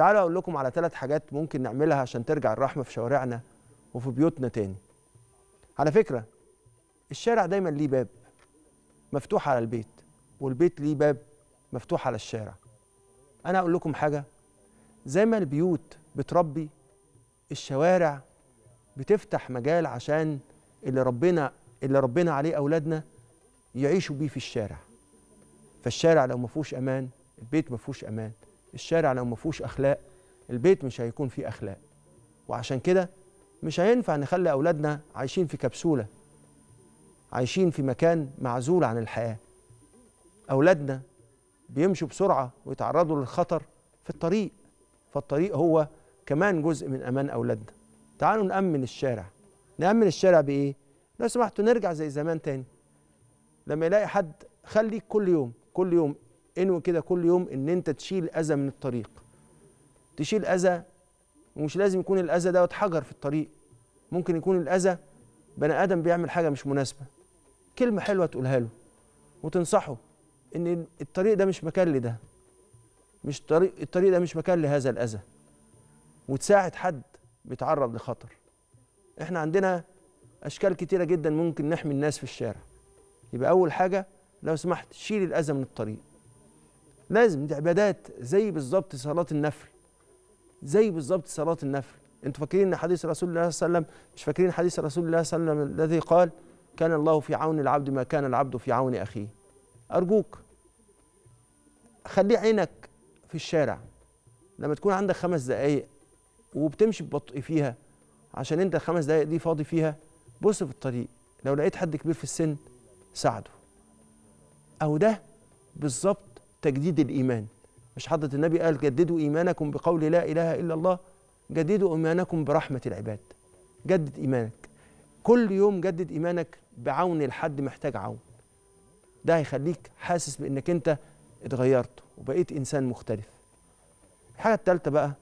تعالوا اقول لكم على ثلاث حاجات ممكن نعملها عشان ترجع الرحمه في شوارعنا وفي بيوتنا تاني على فكره الشارع دايما ليه باب مفتوح على البيت والبيت ليه باب مفتوح على الشارع انا اقول لكم حاجه زي ما البيوت بتربي الشوارع بتفتح مجال عشان اللي ربنا اللي ربنا عليه اولادنا يعيشوا بيه في الشارع فالشارع لو ما فيهوش امان البيت ما فيهوش امان الشارع لو ما فيهوش اخلاق البيت مش هيكون فيه اخلاق وعشان كده مش هينفع نخلي اولادنا عايشين في كبسوله عايشين في مكان معزول عن الحياه اولادنا بيمشوا بسرعه ويتعرضوا للخطر في الطريق فالطريق هو كمان جزء من امان اولادنا تعالوا نامن الشارع نامن الشارع بايه لو سمحتوا نرجع زي زمان تاني لما يلاقي حد خليك كل يوم كل يوم انوي كده كل يوم ان انت تشيل اذى من الطريق تشيل اذى ومش لازم يكون الاذى دوت حجر في الطريق ممكن يكون الاذى بني ادم بيعمل حاجه مش مناسبه كلمه حلوه تقولها له وتنصحه ان الطريق ده مش مكان لده مش طريق الطريق ده مش مكان لهذا الاذى وتساعد حد بيتعرض لخطر احنا عندنا اشكال كتيره جدا ممكن نحمي الناس في الشارع يبقى اول حاجه لو سمحت شيل الاذى من الطريق لازم دي عبادات زي بالظبط صلاه النفل زي بالظبط صلاه النفل انتوا فاكرين ان حديث رسول الله صلى الله عليه وسلم مش فاكرين حديث رسول الله صلى الله عليه وسلم الذي قال كان الله في عون العبد ما كان العبد في عون اخيه ارجوك خلي عينك في الشارع لما تكون عندك خمس دقايق وبتمشي ببطء فيها عشان انت الخمس دقايق دي فاضي فيها بص في الطريق لو لقيت حد كبير في السن ساعده او ده بالظبط تجديد الإيمان مش حضرة النبي قال جددوا إيمانكم بقول لا إله إلا الله جددوا إيمانكم برحمة العباد جدد إيمانك كل يوم جدد إيمانك بعون الحد محتاج عون ده هيخليك حاسس بإنك أنت اتغيرت وبقيت إنسان مختلف الحاجة الثالثة بقى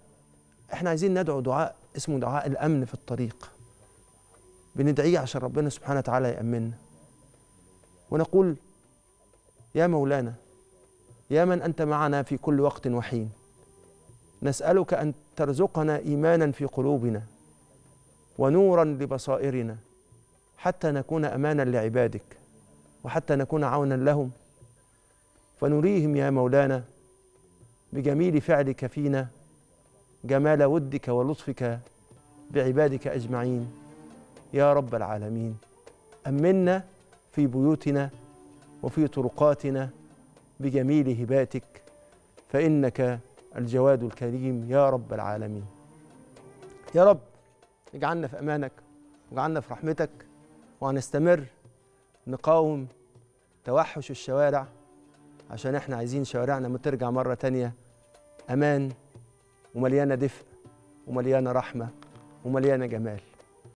احنا عايزين ندعو دعاء اسمه دعاء الأمن في الطريق بندعيه عشان ربنا سبحانه وتعالى يأمننا ونقول يا مولانا يا من أنت معنا في كل وقت وحين نسألك أن ترزقنا إيمانا في قلوبنا ونورا لبصائرنا حتى نكون أمانا لعبادك وحتى نكون عونا لهم فنريهم يا مولانا بجميل فعلك فينا جمال ودك ولطفك بعبادك اجمعين يا رب العالمين امنا في بيوتنا وفي طرقاتنا بجميل هباتك فإنك الجواد الكريم يا رب العالمين يا رب اجعلنا في أمانك واجعلنا في رحمتك وهنستمر نقاوم توحش الشوارع عشان احنا عايزين شوارعنا مترجع ترجع مرة تانية أمان ومليانة دفء ومليانة رحمة ومليانة جمال